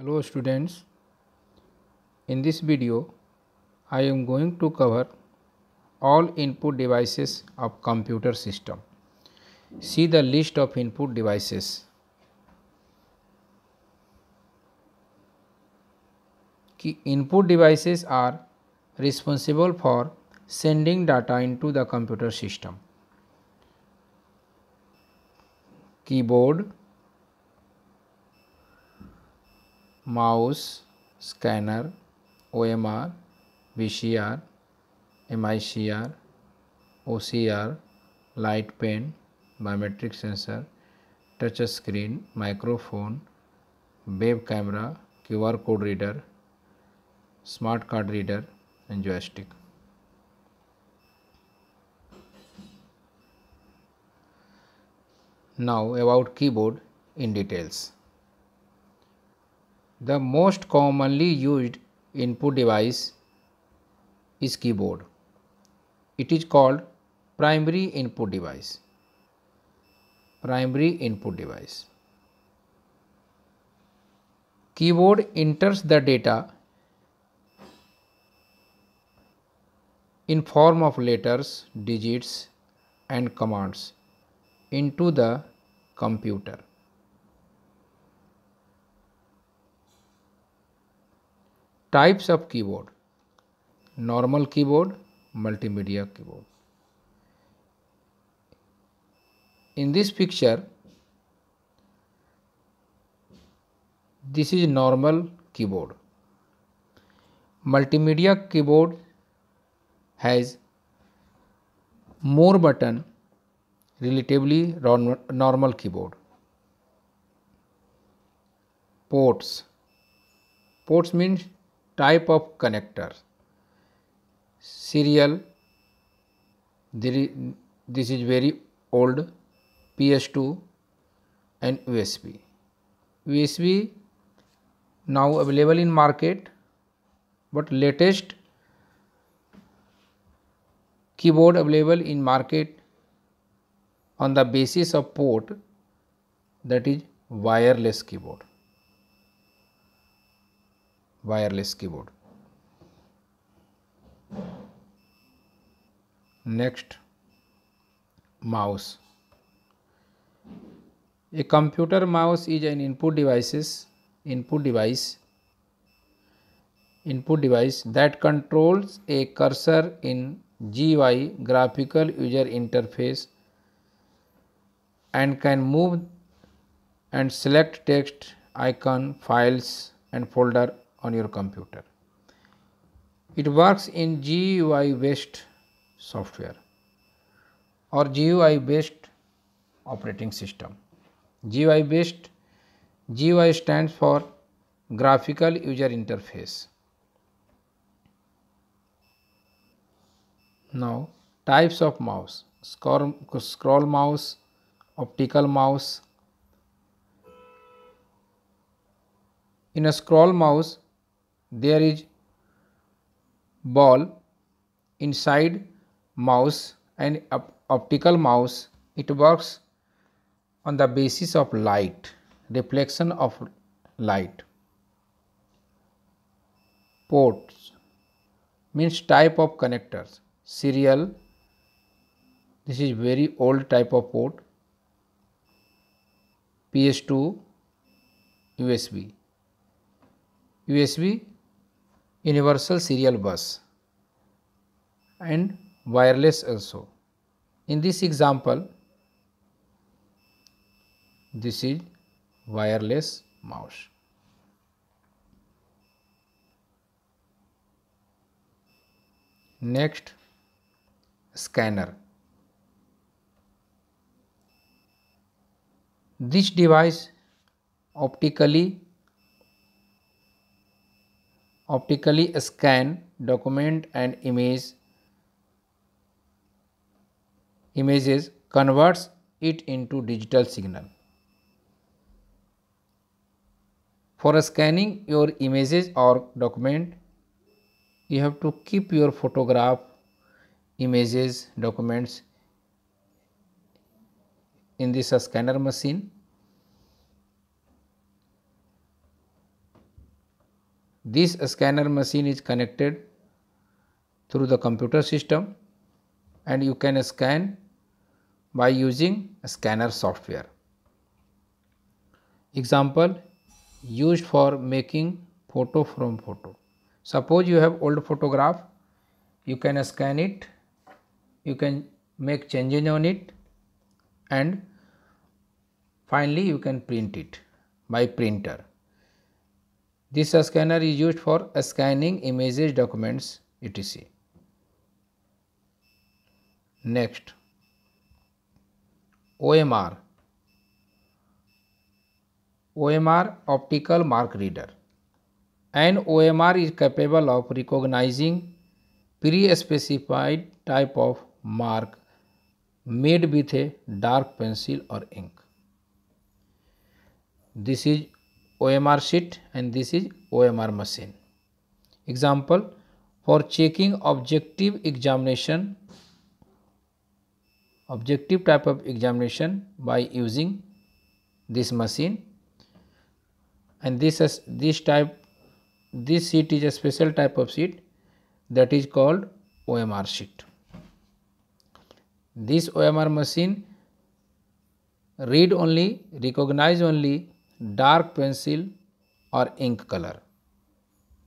Hello students, in this video I am going to cover all input devices of computer system. See the list of input devices. Key input devices are responsible for sending data into the computer system. Keyboard, mouse scanner O M R V C R M I C R O C R light pen biometric sensor touch screen microphone web camera Q R code reader smart card reader and joystick now about keyboard in details The most commonly used input device is keyboard. It is called primary input device. Primary input device. Keyboard enters the data in form of letters, digits and commands into the computer. Types of keyboard normal keyboard multimedia keyboard in this picture this is normal keyboard multimedia keyboard has more button relatively normal keyboard ports ports means type of connector serial this is very old PS2 and USB. USB now available in market but latest keyboard available in market on the basis of port that is wireless keyboard wireless keyboard. Next, mouse. A computer mouse is an input devices input device input device that controls a cursor in GUI graphical user interface and can move and select text icon files and folder on your computer. It works in GUI based software or GUI based operating system. GUI based GUI stands for graphical user interface. Now types of mouse scroll, scroll mouse, optical mouse. In a scroll mouse there is ball inside mouse and optical mouse it works on the basis of light reflection of light ports means type of connectors serial this is very old type of port ps2 usb usb universal serial bus and wireless also. In this example, this is wireless mouse. Next, scanner. This device optically optically scan document and image images converts it into digital signal. For scanning your images or document, you have to keep your photograph, images, documents in this scanner machine This scanner machine is connected through the computer system and you can scan by using scanner software. Example used for making photo from photo. Suppose you have old photograph, you can scan it, you can make changes on it and finally you can print it by printer. This scanner is used for scanning images, documents, etc. Next, OMR. OMR optical mark reader. An OMR is capable of recognizing pre-specified type of mark made with a dark pencil or ink. This is OMR sheet and this is OMR machine. Example for checking objective examination objective type of examination by using this machine and this is this type this sheet is a special type of sheet that is called OMR sheet. This OMR machine read only, recognize only dark pencil or ink color.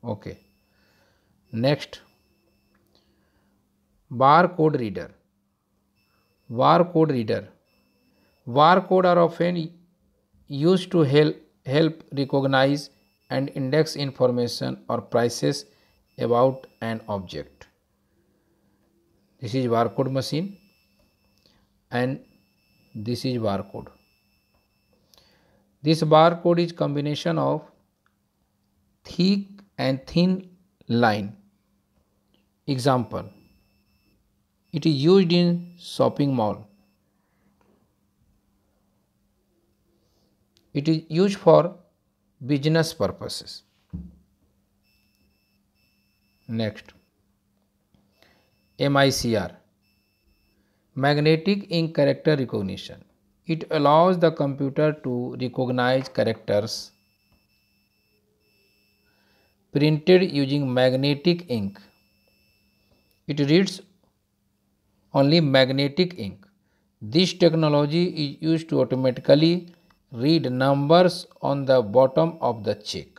Okay. Next, barcode reader. Barcode reader. Barcode are often used to help, help recognize and index information or prices about an object. This is barcode machine and this is barcode. This barcode is combination of thick and thin line. Example, it is used in shopping mall. It is used for business purposes. Next, MICR, Magnetic Ink Character Recognition. It allows the computer to recognize characters printed using magnetic ink. It reads only magnetic ink. This technology is used to automatically read numbers on the bottom of the check.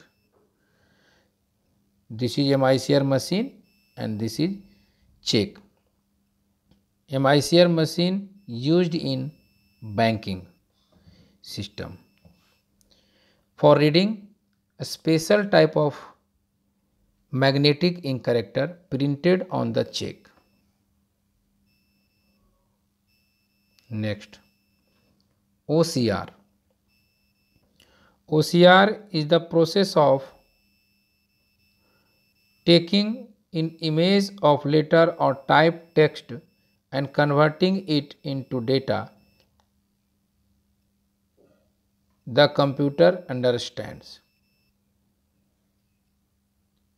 This is MICR machine and this is check. MICR machine used in banking system. For reading, a special type of magnetic ink character printed on the check. Next, OCR. OCR is the process of taking in image of letter or type text and converting it into data the computer understands.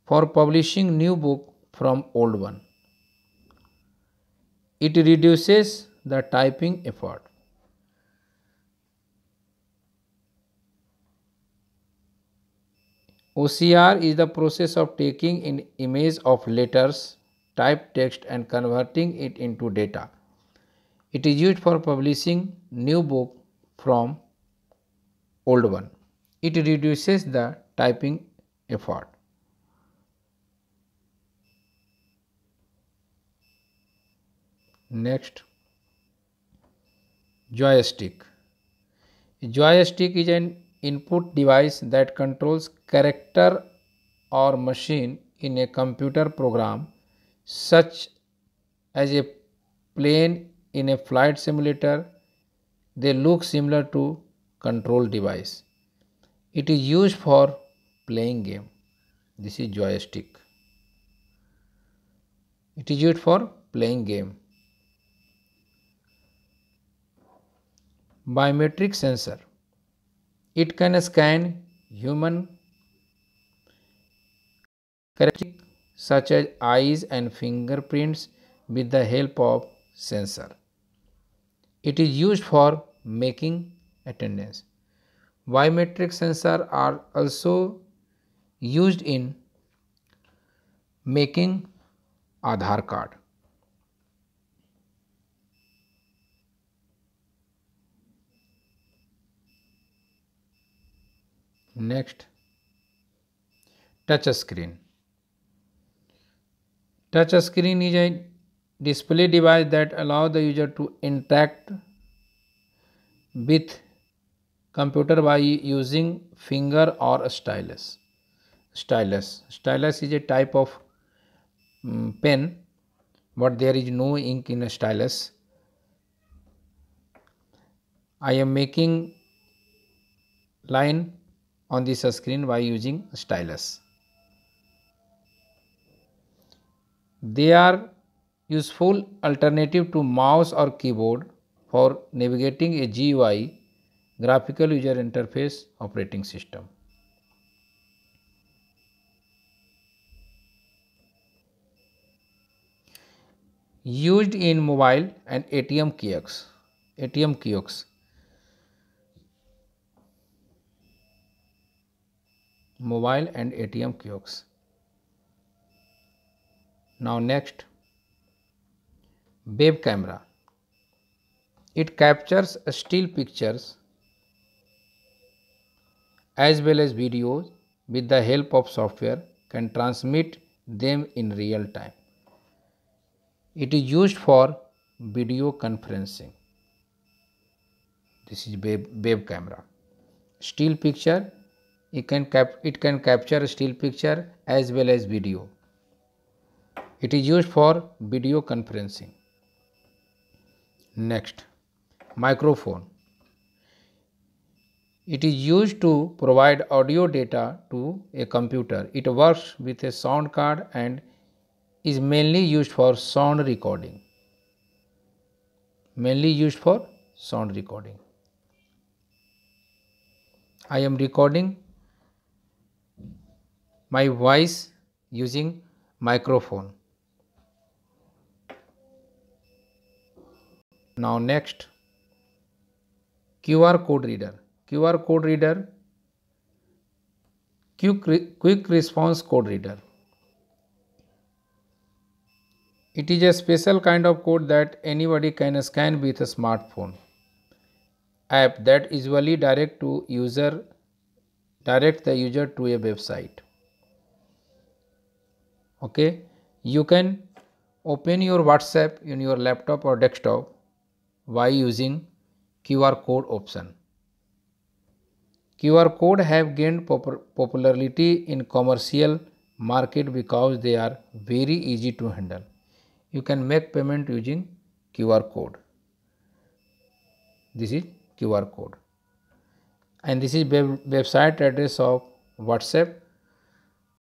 For publishing new book from old one, it reduces the typing effort. OCR is the process of taking an image of letters, typed text and converting it into data. It is used for publishing new book from old one. It reduces the typing effort. Next, joystick. A joystick is an input device that controls character or machine in a computer program such as a plane in a flight simulator. They look similar to control device. It is used for playing game. This is joystick. It is used for playing game. Biometric sensor. It can scan human characteristics such as eyes and fingerprints with the help of sensor. It is used for making attendance. Biometric sensor are also used in making Aadhaar card. Next, touch screen. Touch screen is a display device that allows the user to interact with computer by using finger or stylus. Stylus. Stylus is a type of um, pen but there is no ink in a stylus. I am making line on this screen by using stylus. They are useful alternative to mouse or keyboard for navigating a GUI graphical user interface operating system. Used in mobile and ATM kiosks. ATM kiosks. Mobile and ATM kiosks. Now next, web camera. It captures still pictures as well as videos with the help of software can transmit them in real time. It is used for video conferencing. This is web, camera. Still picture, it can, cap, it can capture still picture as well as video. It is used for video conferencing. Next, microphone. It is used to provide audio data to a computer. It works with a sound card and is mainly used for sound recording. Mainly used for sound recording. I am recording my voice using microphone. Now next QR code reader. QR code reader, quick, quick response code reader. It is a special kind of code that anybody can scan with a smartphone app that usually direct to user direct the user to a website okay you can open your whatsapp in your laptop or desktop by using qr code option QR code have gained popularity in commercial market because they are very easy to handle. You can make payment using QR code. This is QR code. And this is web website address of WhatsApp